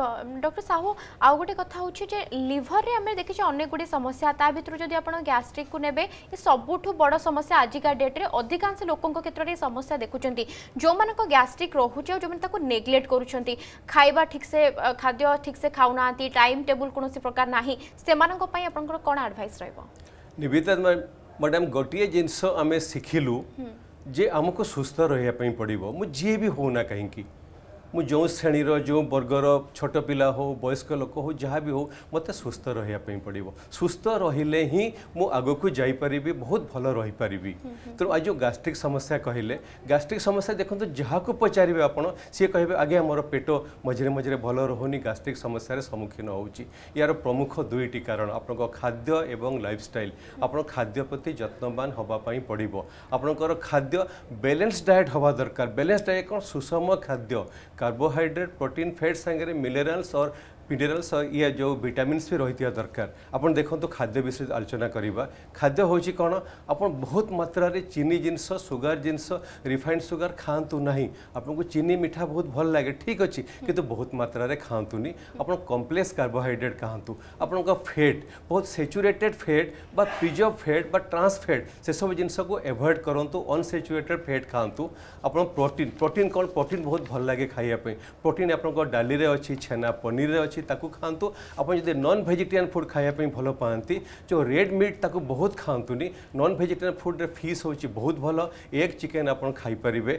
doctor Sahu आउ गोटे कथा हूँ लिभर में आम देखी अनेक गुड समस्या ता भितर जब आप ग्यास्ट्रिक को ने सबुठ बड़ समस्या आजिका डेट्रे अधिकांश लोकों क्षेत्र में समस्या देखुं जो मानक ग्यास्ट्रिक रोच जो नेग्लेक्ट कर खावा ठीक से खाद्य ठीक से खाऊना टाइम टेबुल कौन प्रकार ना से आप कौन आडभस रिविता मैडम गोटे जिनस आम शिखिलु जे आमको सुस्थ रही पड़ो जी भी होना कहीं जो श्रेणीर जो वर्गर छोट पा हो वयस्क लोक हो जहाँ भी हो मत सुस्थ रहा पड़ो सुस्थ रही ही मु आग को जापरि बहुत भल रहीपरि तेणु आज जो गैस्ट्रिक समस्या कहले गैस्ट्रिक समस्या देखते तो जहाँ को पचारे आपड़ सी कह आज्ञा मोर पेट मझे मझे भल रोनी गैस्ट्रिक समस्या सम्मुखीन होार प्रमुख दुईट कारण आप खाद्य एवं लाइफ स्टाइल आप खाद्य प्रति जत्नवान हाँपी पड़ो आपण खाद्य बैलेन्स डाएट हवा दरकार बैलेन्स डाएट कौन सुषम खाद्य कार्बोहाइड्रेट प्रोटीन फैट संगे मिनेराल्स और मिनेराल्स या जो भिटामिन्स भी रही दरकार आप देखो तो खाद्य विषय आलोचना करवा खाद्य हूँ कौन आप बहुत मात्र चीनी जिनस सुगार जिनस रिफाइंड सुगार खातु ना आपको चीनी मिठा बहुत भल लगे ठीक अच्छे कितु बहुत मात्र खातुनि आप कम्प्लेक्स कार्बोहाइड्रेट खातु आपका फेट बहुत सेचुरेटेड फैट बा प्रिजर्व फैट बा ट्रांसफेट से सब जिनस को एभड करूँ अनसेचुरेटेड फेट खातु आप प्रोटीन प्रोटीन कौन प्रोटीन बहुत भल लगे खाइबापी प्रोटीन आप डाली अच्छी छेना पनीर अच्छे अच्छे खातु आपड़ नन भेजिटेरियान फुड खाया भल पाती जो रेड मिट ताक बहुत खातुनि नन भेजिटेरियान फुड रे फिश हूँ बहुत भल एग चिकेन आप खाई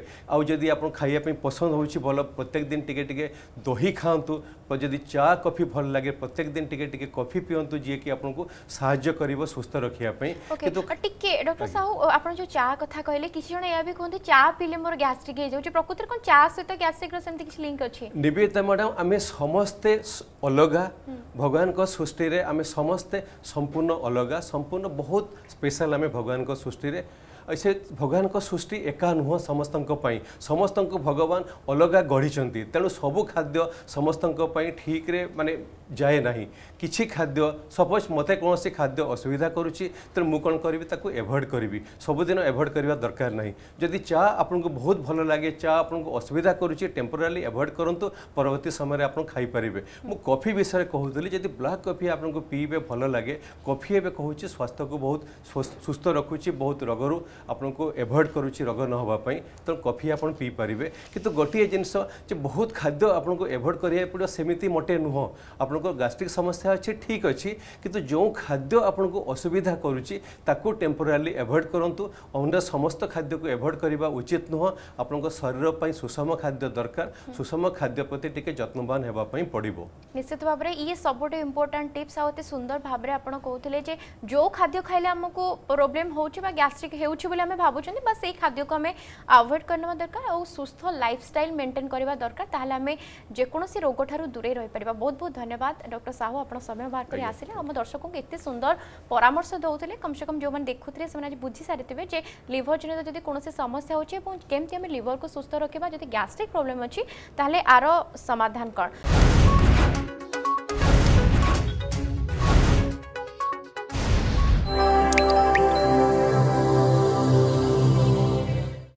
आदि आप खाया पसंद हो प्रत्येक दिन टिके दही खातु जदि चा कफी भल लगे प्रत्येक दिन टिके कफी पिंत जी कि आपको साय कर सुस्थ रखा डॉक्टर साहू आप जो चा कथ कहे किसी जन यह भी कहते चा पीले मोर गैस्ट्रिक प्रकृति कौन चा सहित गैस्ट्रिक्स लिंक अच्छे निवेदा मैडम आम समस्ते ଅଲଗା ଭଗବାନଙ୍କ ସୃଷ୍ଟିରେ ଆମେ ସମସ୍ତେ ସମ୍ପୂର୍ଣ୍ଣ ଅଲଗା ସମ୍ପୂର୍ଣ୍ଣ ବହୁତ ସ୍ପେଶାଲ ଆମେ ଭଗବାନଙ୍କ ସୃଷ୍ଟିରେ से भगवान सृष्टि एका नुह समस्त समस्त भगवान अलग गढ़ी तेणु सब खाद्य समस्त ठीक रे माने जाए ना कि खाद्य सपोज मत कौन खाद्य असुविधा करुच्ची तेणु मु कौन करी एवोड करी सबुदिन एवोड करवा दरकार ना जदि चा आपको बहुत भल लगे चा आपको असुविधा करुच्ची टेम्पोरि एवोड करूँ परवर्त समय खाई खाईपर कफि कफी विषय कहूँ जब ब्लाक कफी आपको पीबे भल लगे कफी एवं कहूँ स्वास्थ्य को बहुत सुस्थ रखुच्छी बहुत रोग रू ଆପଣଙ୍କୁ ଏଭଏଡ଼ କରୁଛି ରୋଗ ନ ହେବା ପାଇଁ ତ କଫି ଆପଣ ପିଇପାରିବେ କିନ୍ତୁ ଗୋଟିଏ ଜିନିଷ ଯେ ବହୁତ ଖାଦ୍ୟ ଆପଣଙ୍କୁ ଏଭଏଡ଼ କରିବାକୁ ପଡ଼ିବ ସେମିତି ମୋଟେ ନୁହଁ ଆପଣଙ୍କ ଗ୍ୟାଷ୍ଟ୍ରିକ୍ ସମସ୍ୟା ଅଛି ଠିକ୍ ଅଛି କିନ୍ତୁ ଯେଉଁ ଖାଦ୍ୟ ଆପଣଙ୍କୁ ଅସୁବିଧା କରୁଛି ତାକୁ ଟେମ୍ପୋରାଲି ଏଭଏଡ଼ କରନ୍ତୁ ଅନ୍ୟ ସମସ୍ତ ଖାଦ୍ୟକୁ ଏଭଏଡ଼ କରିବା ଉଚିତ ନୁହଁ ଆପଣଙ୍କ ଶରୀର ପାଇଁ ସୁଷମ ଖାଦ୍ୟ ଦରକାର ସୁଷମ ଖାଦ୍ୟ ପ୍ରତି ଟିକେ ଯତ୍ନବାନ ହେବା ପାଇଁ ପଡ଼ିବ ନିଶ୍ଚିତ ଭାବରେ ଇଏ ସବୁଠୁ ଇମ୍ପୋର୍ଟାଣ୍ଟ ଟିପ୍ସ ଆଉ ଏତେ ସୁନ୍ଦର ଭାବରେ ଆପଣ କହୁଥିଲେ ଯେ ଯେଉଁ ଖାଦ୍ୟ ଖାଇଲେ ଆମକୁ ପ୍ରୋବ୍ଲେମ୍ ହେଉଛି ବା ଗ୍ୟାଷ୍ଟ୍ରିକ୍ ହେଉଛି अच्छे बोले आम भावुं बस यही खाद्य को आम आभएड करने दरकार और सुस्थ लाइफस्टाइल मेन्टेन करवा दरकार आम जेकोसी रोग ठार दूरे पार बहुत बहुत धन्यवाद डक्टर साहू आप समय बाहर कर आसे आम दर्शकों को ये सुंदर परामर्श दौले कम से कम जो देखुते आज बुझी सारी थे लिभर जनित जब कौन समस्या होती है केमती आम लिभर को सुस्थ रखा जब गैस्ट्रिक प्रोब्लेम अच्छी ताहले आर समाधान कौन